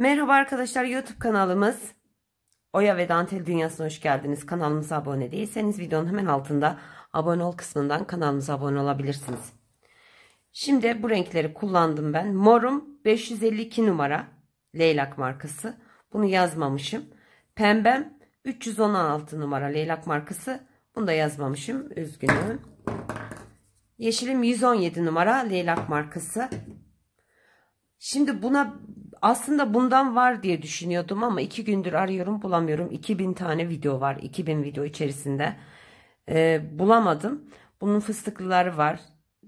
Merhaba arkadaşlar YouTube kanalımız Oya ve Dantel Dünyası'na hoş geldiniz. Kanalımıza abone değilseniz videonun hemen altında abone ol kısmından kanalımıza abone olabilirsiniz. Şimdi bu renkleri kullandım ben. Morum 552 numara leylak markası. Bunu yazmamışım. Pembem 316 numara leylak markası. Bunu da yazmamışım. Üzgünüm. Yeşilim 117 numara leylak markası. Şimdi buna aslında bundan var diye düşünüyordum ama iki gündür arıyorum bulamıyorum. 2000 tane video var. 2000 video içerisinde. E, bulamadım. Bunun fıstıklıları var.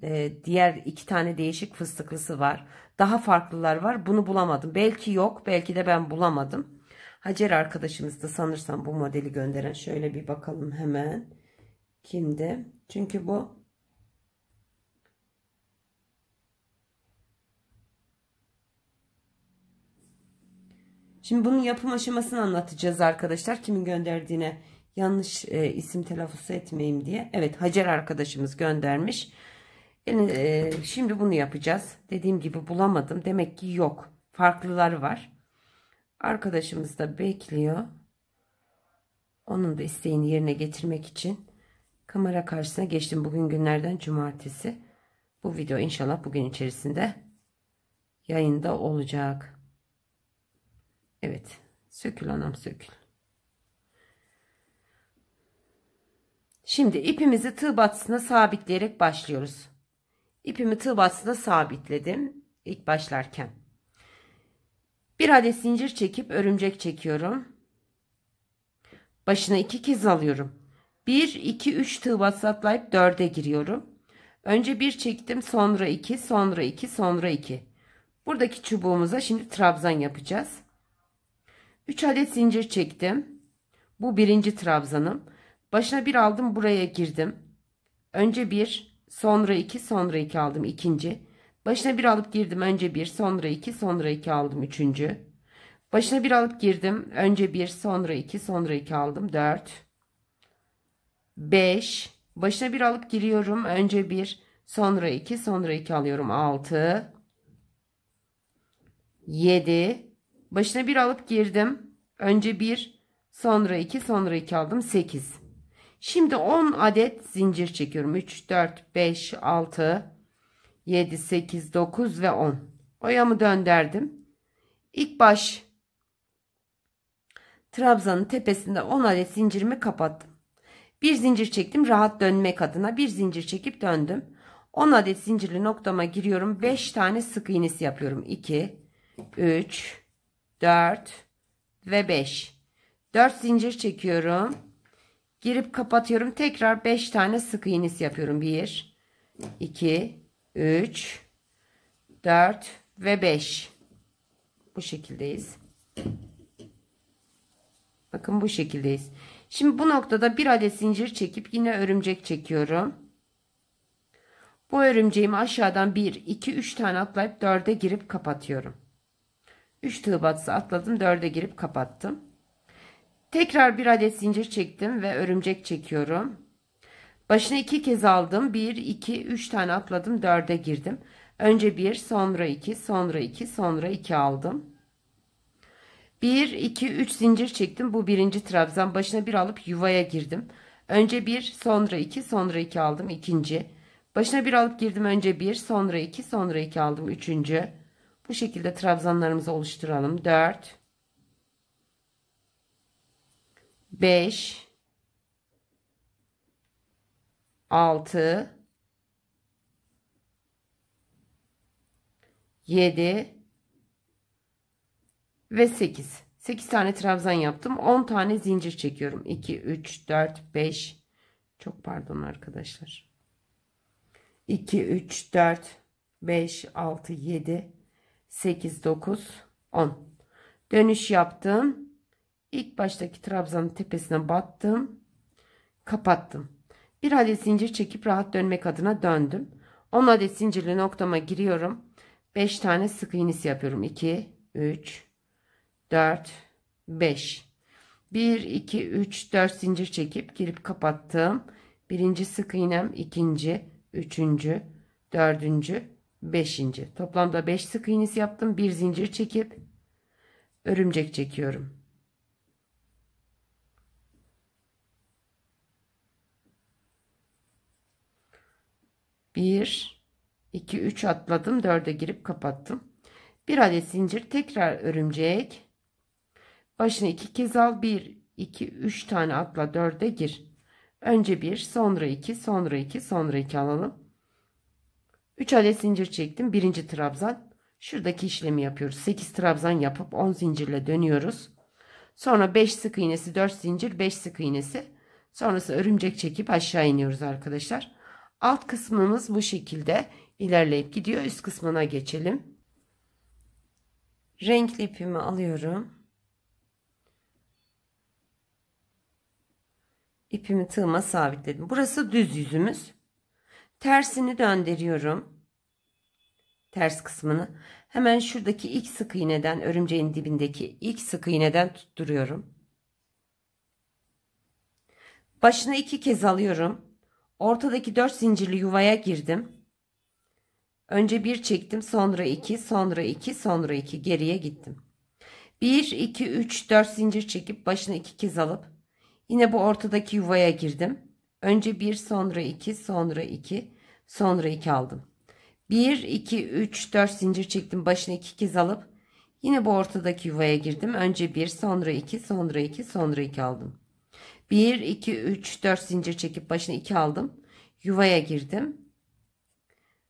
E, diğer iki tane değişik fıstıklısı var. Daha farklılar var. Bunu bulamadım. Belki yok. Belki de ben bulamadım. Hacer arkadaşımız da sanırsam bu modeli gönderen. Şöyle bir bakalım hemen. Kimdi? Çünkü bu Şimdi bunun yapım aşamasını anlatacağız arkadaşlar. Kimin gönderdiğine yanlış e, isim telaffuz etmeyeyim diye. Evet Hacer arkadaşımız göndermiş. Yani, e, şimdi bunu yapacağız. Dediğim gibi bulamadım. Demek ki yok. Farklılar var. Arkadaşımız da bekliyor. Onun da isteğini yerine getirmek için kamera karşısına geçtim. Bugün günlerden cumartesi. Bu video inşallah bugün içerisinde yayında olacak. Evet. Sökül anam sökül. Şimdi ipimizi tığ batısına sabitleyerek başlıyoruz. İpimi tığ batısına sabitledim ilk başlarken. Bir adet zincir çekip örümcek çekiyorum. Başına iki kez alıyorum. 1 2 3 tığ batsı atlayıp 4'e giriyorum. Önce bir çektim, sonra iki, sonra iki, sonra iki. Buradaki çubuğumuza şimdi trabzan yapacağız. 3 adet zincir çektim. Bu birinci trabzanım. Başına bir aldım buraya girdim. Önce bir sonra iki sonra iki aldım ikinci. Başına bir alıp girdim önce bir sonra iki sonra iki aldım üçüncü. Başına bir alıp girdim önce bir sonra iki sonra iki aldım dört. Beş. Başına bir alıp giriyorum önce bir sonra iki sonra iki alıyorum altı. Yedi. Başına bir alıp girdim. Önce bir, sonra iki, sonra iki aldım. Sekiz. Şimdi on adet zincir çekiyorum. Üç, dört, beş, altı, yedi, sekiz, dokuz ve 10. Oyamı dönderdim. İlk baş trabzanın tepesinde on adet zincirimi kapattım. Bir zincir çektim rahat dönmek adına. Bir zincir çekip döndüm. 10 adet zincirli noktama giriyorum. 5 tane sık iğnesi yapıyorum. 2, 3, 4 ve 5. 4 zincir çekiyorum. Girip kapatıyorum. Tekrar 5 tane sık iğnesi yapıyorum. 1 2 3 4 ve 5. Bu şekildeyiz. Bakın bu şekildeyiz. Şimdi bu noktada bir adet zincir çekip yine örümcek çekiyorum. Bu örümceğimi aşağıdan 1, 2, 3 tane atlayıp 4'e girip kapatıyorum. 3 tığ batısı atladım 4'e girip kapattım tekrar bir adet zincir çektim ve örümcek çekiyorum Başına iki kez aldım 1 2 3 tane atladım 4'e girdim önce 1 sonra 2 sonra 2 sonra 2 aldım 1 2 3 zincir çektim bu birinci trabzan başına bir alıp yuvaya girdim önce 1 sonra 2 sonra 2 aldım ikinci başına bir alıp girdim önce 1 sonra 2 sonra 2 aldım üçüncü bu şekilde trabzanlarımızı oluşturalım. 4 5 6 7 ve 8. 8 tane trabzan yaptım. 10 tane zincir çekiyorum. 2 3 4 5 Çok pardon arkadaşlar. 2 3 4 5 6 7 8, 9, 10. Dönüş yaptım. İlk baştaki trabzanın tepesine battım. Kapattım. Bir adet zincir çekip rahat dönmek adına döndüm. 10 adet zincirli noktama giriyorum. 5 tane sık iğnesi yapıyorum. 2, 3, 4, 5. 1, 2, 3, 4 zincir çekip girip kapattım. Birinci sık iğnem, ikinci, üçüncü, dördüncü, 5. Toplamda 5 sık iğnesi yaptım. Bir zincir çekip örümcek çekiyorum. Bir, iki, üç atladım. Dörde girip kapattım. Bir adet zincir tekrar örümcek. Başını iki kez al. Bir, iki, üç tane atla dörde gir. Önce bir, sonra iki, sonra iki, sonra iki alalım. 3 adet zincir çektim. Birinci trabzan. Şuradaki işlemi yapıyoruz. 8 trabzan yapıp 10 zincirle dönüyoruz. Sonra 5 sık iğnesi 4 zincir 5 sık iğnesi. Sonrası örümcek çekip aşağı iniyoruz arkadaşlar. Alt kısmımız bu şekilde ilerleyip gidiyor. Üst kısmına geçelim. Renkli ipimi alıyorum. İpimi tığıma sabitledim. Burası düz yüzümüz. Tersini döndürüyorum ters kısmını hemen şuradaki ilk sık iğneden örümceğin dibindeki ilk sık iğneden tutturuyorum. Başını iki kez alıyorum. Ortadaki dört zincirli yuvaya girdim. Önce bir çektim sonra iki, sonra iki, sonra iki geriye gittim. Bir, iki, üç, dört zincir çekip başını iki kez alıp yine bu ortadaki yuvaya girdim. Önce bir, sonra iki, sonra iki, sonra iki aldım. 1, 2, 3, 4 zincir çektim. Başına 2 kez alıp yine bu ortadaki yuvaya girdim. Önce 1, sonra 2, sonra 2, sonra 2 aldım. 1, 2, 3, 4 zincir çekip başına 2 aldım. Yuvaya girdim.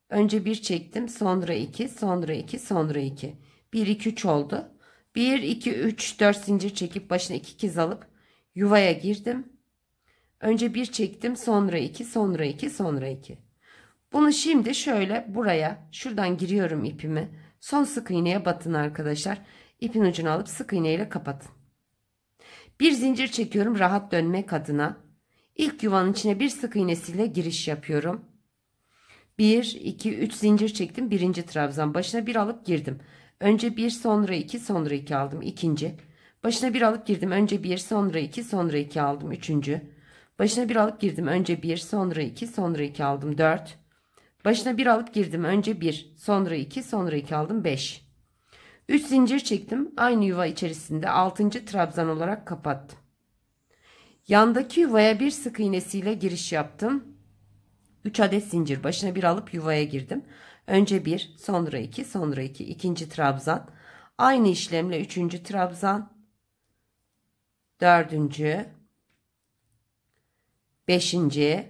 Önce 1 çektim. Sonra 2, sonra 2, sonra 2. 1, 2, 3 oldu. 1, 2, 3, 4 zincir çekip başına 2 kez alıp yuvaya girdim. Önce 1 çektim. Sonra 2, sonra 2, sonra 2. Bunu şimdi şöyle buraya şuradan giriyorum ipimi. Son sık iğneye batın arkadaşlar. İpin ucunu alıp sık iğne ile kapatın. Bir zincir çekiyorum rahat dönmek adına. İlk yuvanın içine bir sık iğnesiyle giriş yapıyorum. 1, 2, 3 zincir çektim. Birinci trabzan başına bir alıp girdim. Önce bir sonra iki sonra iki aldım. ikinci. Başına bir alıp girdim. Önce bir sonra iki sonra iki aldım. Üçüncü. Başına bir alıp girdim. Önce bir sonra iki sonra iki aldım. Dört. Başına bir alıp girdim. Önce bir, sonra iki, sonra iki aldım beş. Üç zincir çektim. Aynı yuva içerisinde altıncı trabzan olarak kapattım. Yandaki yuvaya bir sık iğnesiyle giriş yaptım. Üç adet zincir başına bir alıp yuvaya girdim. Önce bir, sonra iki, sonra iki, ikinci trabzan. Aynı işlemle üçüncü trabzan. Dördüncü. Beşinci.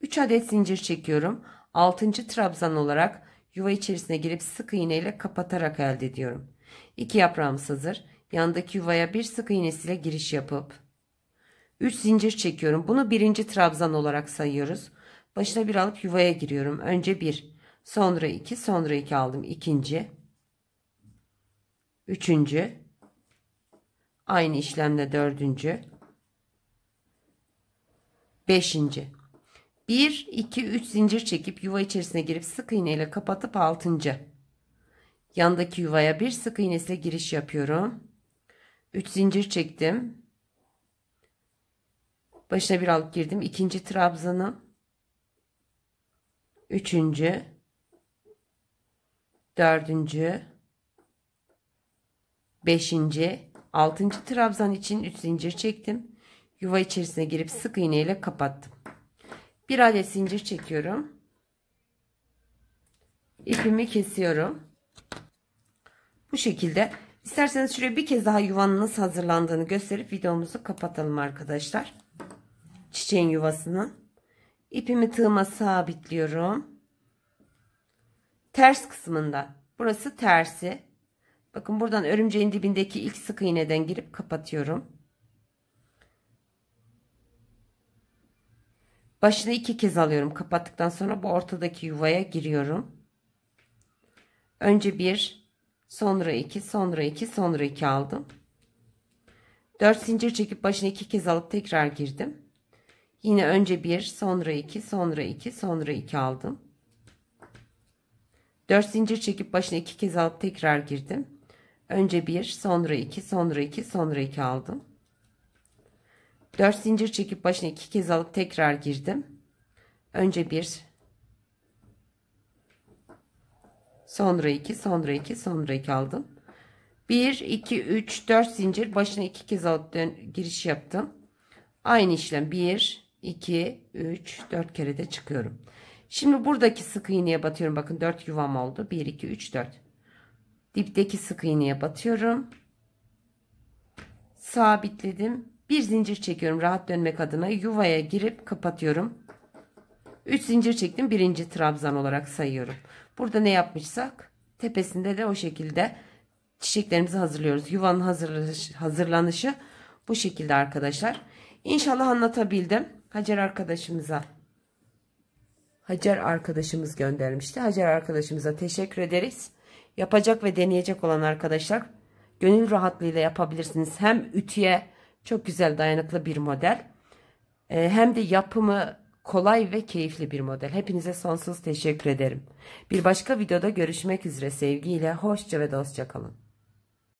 Üç adet zincir çekiyorum. 6. trabzan olarak yuva içerisine girip sık iğneyle kapatarak elde ediyorum. İki yaprağımız hazır. Yandaki yuvaya bir sık iğnesiyle giriş yapıp 3 zincir çekiyorum. Bunu birinci trabzan olarak sayıyoruz. Başına bir alıp yuvaya giriyorum. Önce bir, sonra iki, sonra iki aldım. İkinci, üçüncü, aynı işlemle dördüncü, beşinci. 1, 2, 3 zincir çekip yuva içerisine girip sık iğne ile kapatıp 6. Yandaki yuvaya bir sık iğnesiyle giriş yapıyorum. 3 zincir çektim. Başına bir alıp girdim. ikinci trabzanım. Üçüncü. Dördüncü. Beşinci. Altıncı trabzan için 3 zincir çektim. Yuva içerisine girip sık iğne ile kapattım bir adet zincir çekiyorum. ipimi kesiyorum. Bu şekilde isterseniz şuraya bir kez daha yuvanın hazırlandığını gösterip videomuzu kapatalım arkadaşlar. Çiçeğin yuvasının. ipimi tığıma sabitliyorum. Ters kısmında. Burası tersi. Bakın buradan örümceğin dibindeki ilk sık iğneden girip kapatıyorum. Başını iki kez alıyorum. Kapattıktan sonra bu ortadaki yuvaya giriyorum. Önce bir, sonra iki, sonra iki, sonra iki aldım. Dört zincir çekip başını iki kez alıp tekrar girdim. Yine önce bir, sonra iki, sonra iki, sonra iki aldım. Dört zincir çekip başını iki kez alıp tekrar girdim. Önce bir, sonra iki, sonra iki, sonra iki aldım. 4 zincir çekip başına iki kez alıp tekrar girdim. Önce bir sonra iki sonra iki sonra iki aldım. 1 2 3 4 zincir başına iki kez alıp dön giriş yaptım. Aynı işlem 1 2 3 4 kere de çıkıyorum. Şimdi buradaki sık iğneye batıyorum. Bakın 4 yuvam oldu. 1 2 3 4. Dipteki sık iğneye batıyorum. Sabitledim bir zincir çekiyorum rahat dönmek adına. Yuvaya girip kapatıyorum. 3 zincir çektim. Birinci trabzan olarak sayıyorum. Burada ne yapmışsak tepesinde de o şekilde çiçeklerimizi hazırlıyoruz. Yuvanın hazırlanışı, hazırlanışı bu şekilde arkadaşlar. İnşallah anlatabildim. Hacer arkadaşımıza Hacer arkadaşımız göndermişti. Hacer arkadaşımıza teşekkür ederiz. Yapacak ve deneyecek olan arkadaşlar gönül rahatlığıyla yapabilirsiniz. Hem ütüye çok güzel dayanıklı bir model. Ee, hem de yapımı kolay ve keyifli bir model. Hepinize sonsuz teşekkür ederim. Bir başka videoda görüşmek üzere sevgiyle, hoşça ve dostça kalın.